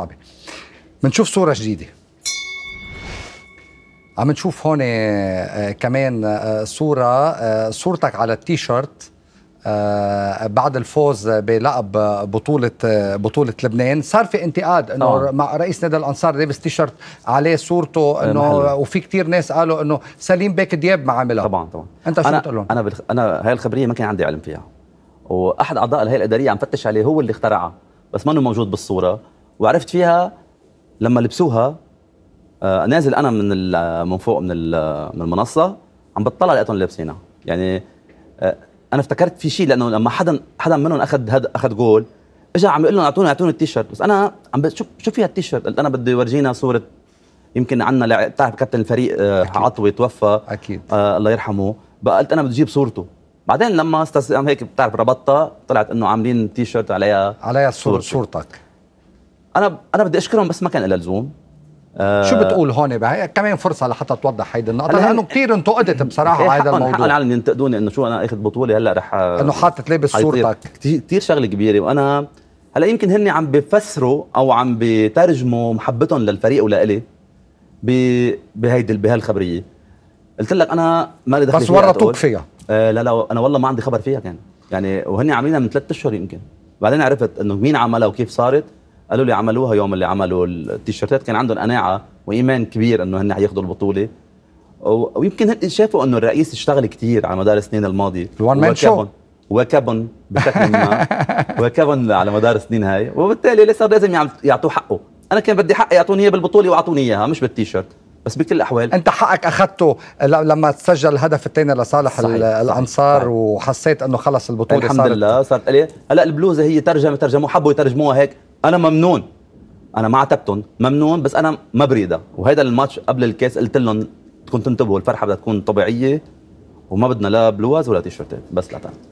صعبه بنشوف صوره جديده عم نشوف هون آه، آه، كمان آه، صوره صورتك على التيشيرت بعد الفوز بلقب بطولة بطولة لبنان صار في انتقاد انه آه. مع رئيس نادي الانصار لابس تيشرت عليه صورته انه وفي كتير ناس قالوا انه سليم بيك دياب ما عملها طبعا طبعا انت شو بتقول لهم؟ انا بالخ... انا هاي الخبريه ما كان عندي علم فيها واحد اعضاء الهيئه الاداريه عم فتش عليه هو اللي اخترعها بس ما انه موجود بالصوره وعرفت فيها لما لبسوها آه نازل انا من آه، من فوق من آه، من المنصه عم بتطلع لقيتهم لابسينها يعني آه انا افتكرت في شيء لانه لما حدا حدا منهم اخذ اخذ جول اجى عم يقول لهم اعطوني اعطوني التيشيرت بس انا عم شو شو فيها التيشيرت قلت انا بدي ورجينا صوره يمكن عندنا بتعرف كابتن الفريق آه أكيد. عطوي توفى اكيد آه الله يرحمه بقى قلت انا بدي اجيب صورته بعدين لما استس... يعني هيك بتعرف ربطتها طلعت انه عاملين تيشيرت عليها عليها صور صورتك انا انا بدي اشكرهم بس ما كان لها لزوم آه شو بتقول هون بقى كمان فرصه لحتى توضح هيدي النقطه لانه كثير انتقدت إيه، بصراحه هذا الموضوع انا عم ينتقدوني انه شو انا اخذ بطوله هلا رح آه، انه حاطط لابس صورتك كثير شغله كبيره وانا هلا يمكن هن عم بفسروا او عم بترجموا محبتهم للفريق ولإلي بهيدي بهالخبريه قلت لك انا ما لي دخل بس ورطوك فيها آه لا لا انا والله ما عندي خبر فيها كان يعني وهن عاملينها من ثلاث اشهر يمكن بعدين عرفت انه مين عملها وكيف صارت قالوا لي عملوها يوم اللي عملوا التيشيرتات كان عندهم قناعه وايمان كبير انه هن حياخذوا البطوله ويمكن شافوا انه الرئيس اشتغل كثير على مدار السنين الماضيه الوان مان شو وكبن بشكل ما وكبن على مدار السنين هاي وبالتالي صار لازم يعطوه حقه انا كان بدي حقي يعطوني اياه بالبطوله واعطوني اياها مش بالتيشيرت بس بكل الاحوال انت حقك اخذته لما تسجل الهدف الثاني لصالح صحيح الانصار صحيح وحسيت انه خلص البطوله الحمد صارت الحمد لله صارت عليه هلا البلوزه هي ترجمه ترجموها حبوا يترجموها هيك انا ممنون انا ما عاتبتهم ممنون بس انا ما بريدها وهيدا الماتش قبل الكاس قلت لهم كنت تنتبهوا الفرحه بدها تكون طبيعيه وما بدنا لا بلوز ولا تيشيرتات بس لتعرف